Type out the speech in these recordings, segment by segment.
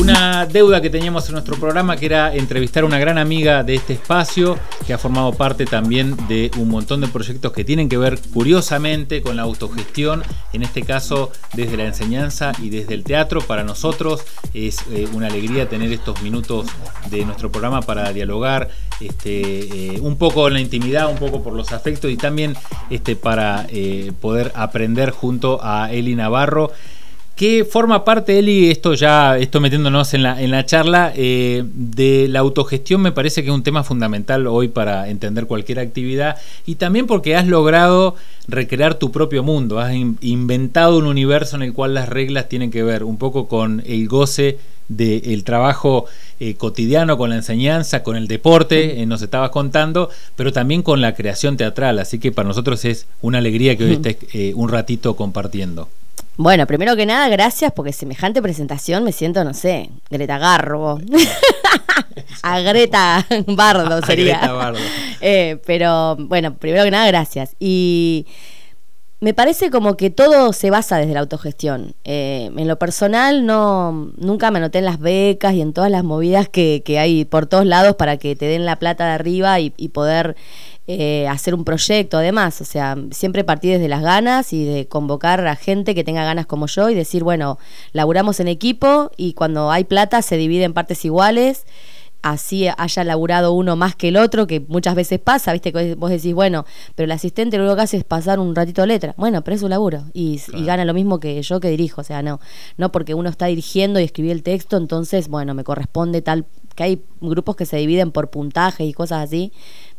una deuda que teníamos en nuestro programa que era entrevistar a una gran amiga de este espacio que ha formado parte también de un montón de proyectos que tienen que ver curiosamente con la autogestión, en este caso desde la enseñanza y desde el teatro. Para nosotros es eh, una alegría tener estos minutos de nuestro programa para dialogar este, eh, un poco en la intimidad, un poco por los afectos y también este, para eh, poder aprender junto a Eli Navarro que forma parte, Eli, esto ya, esto metiéndonos en la, en la charla, eh, de la autogestión me parece que es un tema fundamental hoy para entender cualquier actividad y también porque has logrado recrear tu propio mundo, has inventado un universo en el cual las reglas tienen que ver un poco con el goce del trabajo eh, cotidiano, con la enseñanza, con el deporte, eh, nos estabas contando, pero también con la creación teatral, así que para nosotros es una alegría que hoy estés un ratito compartiendo. Bueno, primero que nada, gracias porque semejante presentación me siento, no sé, Greta Garbo. a Greta Bardo sería. A Greta Bardo. Eh, pero bueno, primero que nada, gracias. Y me parece como que todo se basa desde la autogestión. Eh, en lo personal, no nunca me anoté en las becas y en todas las movidas que, hay por todos lados para que te den la plata de arriba y poder eh, hacer un proyecto además, o sea, siempre partir desde las ganas y de convocar a gente que tenga ganas como yo y decir, bueno, laburamos en equipo y cuando hay plata se divide en partes iguales así haya laburado uno más que el otro, que muchas veces pasa, viste, que vos decís, bueno, pero el asistente lo que hace es pasar un ratito de letra. Bueno, pero es un laburo y, gana lo mismo que yo que dirijo, o sea, no, no porque uno está dirigiendo y escribí el texto, entonces, bueno, me corresponde tal, que hay grupos que se dividen por puntaje y cosas así,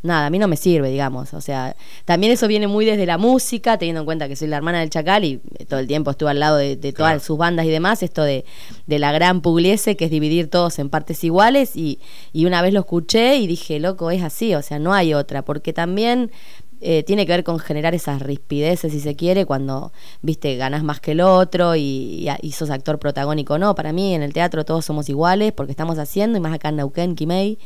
nada, a mí no me sirve, digamos. O sea, también eso viene muy desde la música, teniendo en cuenta que soy la hermana del Chacal y eh, todo el tiempo estuve al lado de, todas sus bandas y demás, esto de, de la gran pugliese, que es dividir todos en partes iguales, y, y una vez lo escuché y dije, loco, es así, o sea, no hay otra, porque también eh, tiene que ver con generar esas rispideces, si se quiere, cuando, viste, ganas más que el otro y, sos actor protagónico. No, para mí en el teatro todos somos iguales porque estamos haciendo, y más acá en Neuquén, Quimei,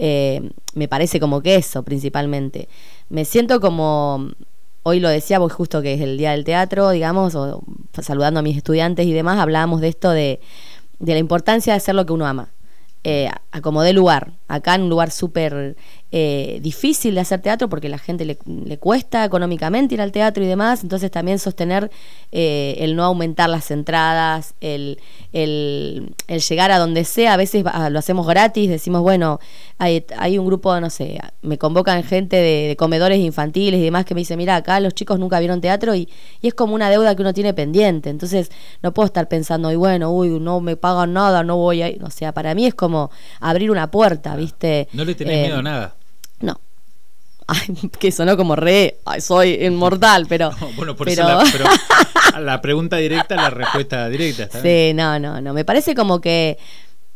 eh, me parece como que eso principalmente. Me siento como, hoy lo decía, vos justo que es el día del teatro, digamos, o, saludando a mis estudiantes y demás, hablábamos de esto de, de la importancia de hacer lo que uno ama. Eh, acomodé lugar, acá en un lugar súper eh, difícil de hacer teatro porque la gente le, cuesta económicamente ir al teatro y demás, entonces también sostener eh, el no aumentar las entradas, el, el, llegar a donde sea, a veces ah, lo hacemos gratis, decimos, bueno, hay, hay un grupo, no sé, me convocan gente de, comedores infantiles y demás que me dice mira, acá los chicos nunca vieron teatro y, es como una deuda que uno tiene pendiente, entonces no puedo estar pensando, y bueno, uy, no me pagan nada, no voy ahí o sea, para mí es como abrir una puerta, ¿viste? No le tenés miedo a eh, nada. No. Ay, que sonó como re, soy inmortal, pero. bueno, por eso la, la pregunta directa, la respuesta directa. sí, no, no, no. Me parece como que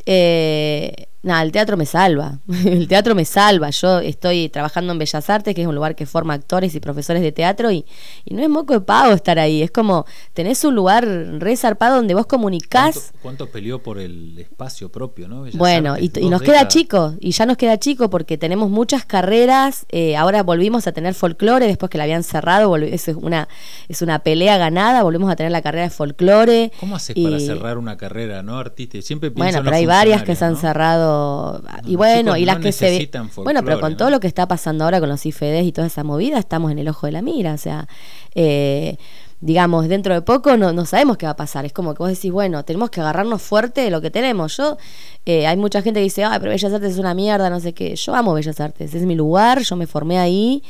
eh, nada, el teatro me salva, el teatro me salva. Yo estoy trabajando en Bellas Artes, que es un lugar que forma actores y profesores de teatro, y, no es moco de pago estar ahí, es como tenés un lugar re zarpado donde vos comunicás. ¿Cuánto, peleó por el espacio propio, no? Bellas bueno, Artes, y, y, nos queda chico, y ya nos queda chico porque tenemos muchas carreras, eh, ahora volvimos a tener folclore después que la habían cerrado, es una, es una pelea ganada, volvemos a tener la carrera de folclore. ¿Cómo haces para cerrar una carrera, no, artista? Siempre Bueno, pero hay varias que se han cerrado y bueno, y las que se bueno, pero con todo lo que está pasando ahora con los IFEDES y toda esa movida, estamos en el ojo de la mira, o sea, eh, digamos, dentro de poco no, sabemos qué va a pasar. Es como que vos decís, bueno, tenemos que agarrarnos fuerte de lo que tenemos. Yo, eh, hay mucha gente que dice, ay, pero Bellas Artes es una mierda, no sé qué. Yo amo Bellas Artes, es mi lugar, yo me formé ahí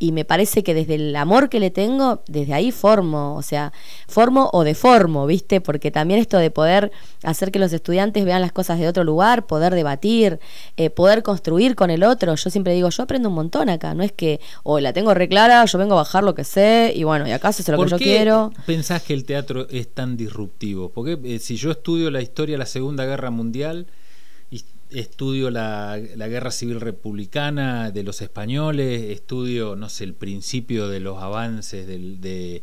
y me parece que desde el amor que le tengo, desde ahí formo, o sea, formo o deformo, ¿viste? Porque también esto de poder hacer que los estudiantes vean las cosas de otro lugar, poder debatir, eh, poder construir con el otro, yo siempre digo, yo aprendo un montón acá, no es que, o oh, la tengo reclara, yo vengo a bajar lo que sé, y bueno, y acá es lo que yo quiero. ¿Pensás que el teatro es tan disruptivo? Porque eh, si yo estudio la historia de la Segunda Guerra Mundial, estudio la, la, guerra civil republicana de los españoles, estudio, no sé, el principio de los avances del, de,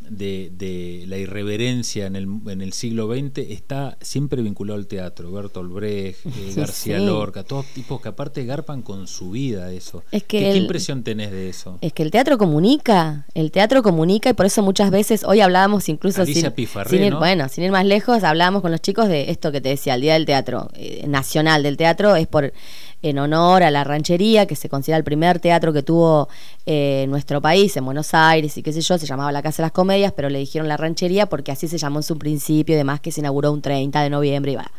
de, de, la irreverencia en el, en el siglo XX está siempre vinculado al teatro. Bertolt Brecht, eh, García Lorca, todos tipos que aparte garpan con su vida eso. ¿Qué, impresión tenés de eso? Es que el teatro comunica, el teatro comunica y por eso muchas veces, hoy hablábamos incluso sin, ir, bueno, sin ir más lejos, hablábamos con los chicos de esto que te decía, el Día del Teatro, eh, Nacional del Teatro, es por en honor a la ranchería, que se considera el primer teatro que tuvo eh, nuestro país, en Buenos Aires y qué sé yo, se llamaba la Casa de las Comedias, pero le dijeron la ranchería porque así se llamó en su principio y demás, que se inauguró un 30 de noviembre y va.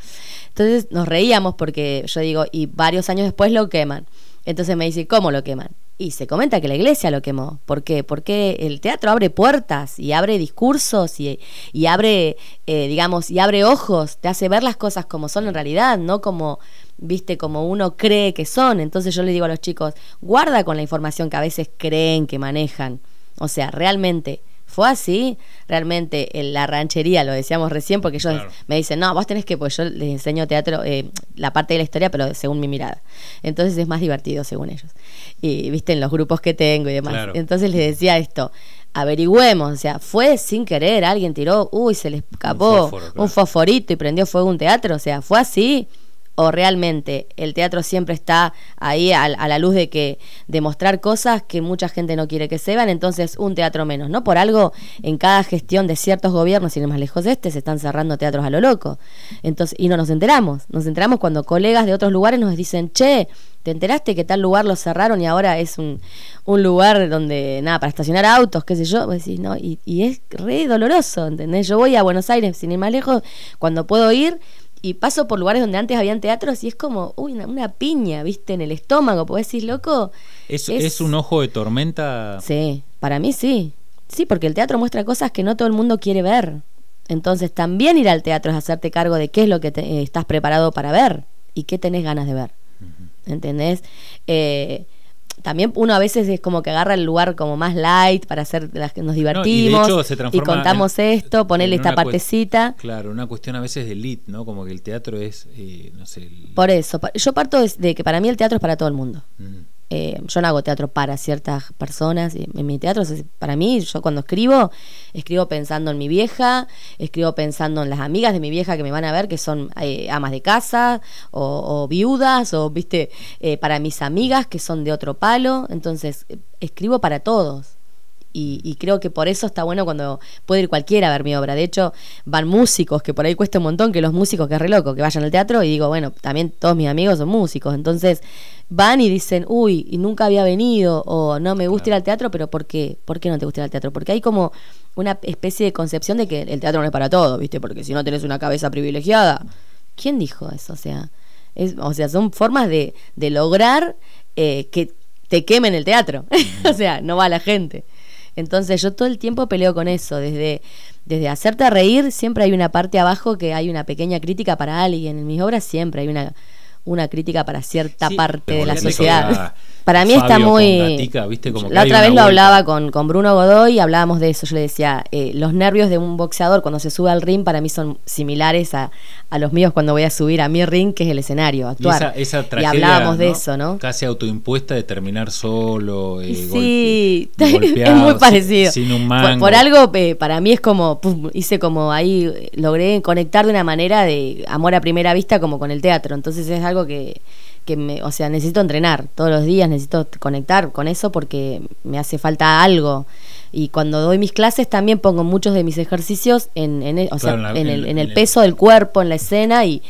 Entonces nos reíamos porque yo digo, y varios años después lo queman. Entonces me dice, ¿cómo lo queman? Y se comenta que la iglesia lo quemó. ¿Por qué? Porque el teatro abre puertas y abre discursos y, y abre, eh, digamos, y abre ojos, te hace ver las cosas como son en realidad, no como, viste, como uno cree que son. Entonces yo le digo a los chicos, guarda con la información que a veces creen que manejan. O sea, realmente fue así, realmente, en la ranchería, lo decíamos recién, porque ellos me dicen, no, vos tenés que, pues yo les enseño teatro, eh, la parte de la historia, pero según mi mirada. Entonces es más divertido, según ellos. Y viste, en los grupos que tengo y demás. Entonces les decía esto averigüemos, o sea, fue sin querer, alguien tiró, uy, se le escapó un, fosforito y prendió fuego un teatro, o sea, fue así, o realmente el teatro siempre está ahí a, la luz de que demostrar cosas que mucha gente no quiere que se vean, entonces un teatro menos, ¿no? Por algo en cada gestión de ciertos gobiernos, sin más lejos de este, se están cerrando teatros a lo loco. Entonces, y no nos enteramos, nos enteramos cuando colegas de otros lugares nos dicen, "Che, ¿te enteraste que tal lugar lo cerraron y ahora es un, un lugar donde, nada, para estacionar autos, qué sé yo? no, y, y, es re doloroso, ¿entendés? Yo voy a Buenos Aires, sin ir más lejos, cuando puedo ir, y paso por lugares donde antes habían teatros y es como uy, una, piña, viste, en el estómago, podés decir, loco. Es, es... un ojo de tormenta. Sí, para mí sí. Sí, porque el teatro muestra cosas que no todo el mundo quiere ver. Entonces también ir al teatro es hacerte cargo de qué es lo que eh, estás preparado para ver y qué tenés ganas de ver. ¿Entendés? Eh, también uno a veces es como que agarra el lugar como más light para hacer las que nos divertimos y, contamos esto, ponerle esta partecita. Claro, una cuestión a veces de elite, ¿no? Como que el teatro es, eh, no sé. Por eso, yo parto de, que para mí el teatro es para todo el mundo. Eh, yo no hago teatro para ciertas personas. En mi teatro, para mí, yo cuando escribo, escribo pensando en mi vieja, escribo pensando en las amigas de mi vieja que me van a ver, que son eh, amas de casa o, viudas, o, viste, eh, para mis amigas que son de otro palo. Entonces, escribo para todos. Y, y, creo que por eso está bueno cuando puede ir cualquiera a ver mi obra. De hecho, van músicos, que por ahí cuesta un montón que los músicos, que es re loco, que vayan al teatro y digo, bueno, también todos mis amigos son músicos. Entonces, van y dicen, uy, y nunca había venido, o no me gusta ir al teatro, pero ¿por qué? ¿Por qué no te gusta ir al teatro? Porque hay como una especie de concepción de que el teatro no es para todo, ¿viste? Porque si no tenés una cabeza privilegiada. ¿Quién dijo eso? O sea, es, o sea son formas de, lograr eh, que te quemen el teatro. o sea, no va la gente. Entonces yo todo el tiempo peleo con eso, desde, desde hacerte reír, siempre hay una parte abajo que hay una pequeña crítica para alguien, en mis obras siempre hay una una crítica para cierta parte de la sociedad. para mí está muy... la otra vez lo hablaba con, con, Bruno Godoy y hablábamos de eso. Yo le decía, eh, los nervios de un boxeador cuando se sube al ring para mí son similares a, a los míos cuando voy a subir a mi ring, que es el escenario, actuar. Y, esa, hablábamos de eso, ¿no? Casi autoimpuesta de terminar solo. Eh, sí, es muy parecido. Sin, Por, algo, eh, para mí es como, hice como ahí, logré conectar de una manera de amor a primera vista como con el teatro. Entonces es algo que, que me, o sea, necesito entrenar todos los días, necesito conectar con eso porque me hace falta algo. Y cuando doy mis clases también pongo muchos de mis ejercicios en, en, e, el, en, el, en el peso del cuerpo, en la escena y,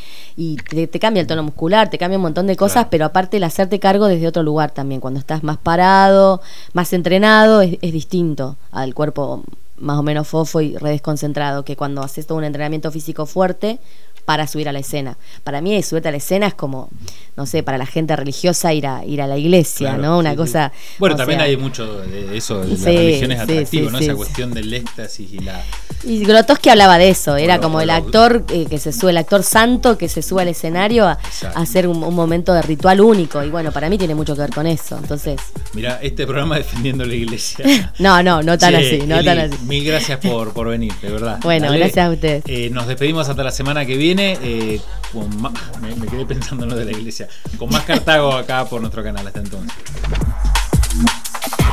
te, cambia el tono muscular, te cambia un montón de cosas, pero aparte el hacerte cargo desde otro lugar también, cuando estás más parado, más entrenado, es, es distinto al cuerpo más o menos fofo y redesconcentrado, que cuando haces todo un entrenamiento físico fuerte, para subir a la escena. Para mí subirte a la escena es como, no sé, para la gente religiosa ir a, ir a la iglesia, ¿no? Una cosa... Bueno, también hay mucho de eso, de las religiones atractivas, ¿no? Esa cuestión del éxtasis y la... Y Grotowski hablaba de eso, era como el actor eh, que se sube, el actor santo que se sube al escenario a, hacer un, momento de ritual único. Y bueno, para mí tiene mucho que ver con eso. Entonces. Mira, este programa defendiendo la iglesia. no, no, no tan así, no tan así. Mil gracias por, venir, de verdad. Bueno, gracias a ustedes. Eh, nos despedimos hasta la semana que viene viene eh, con más, me, quedé pensando en lo de la iglesia. Con más Cartago acá por nuestro canal hasta entonces.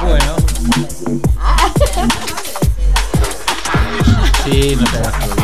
Bueno. Ah. Sí, no te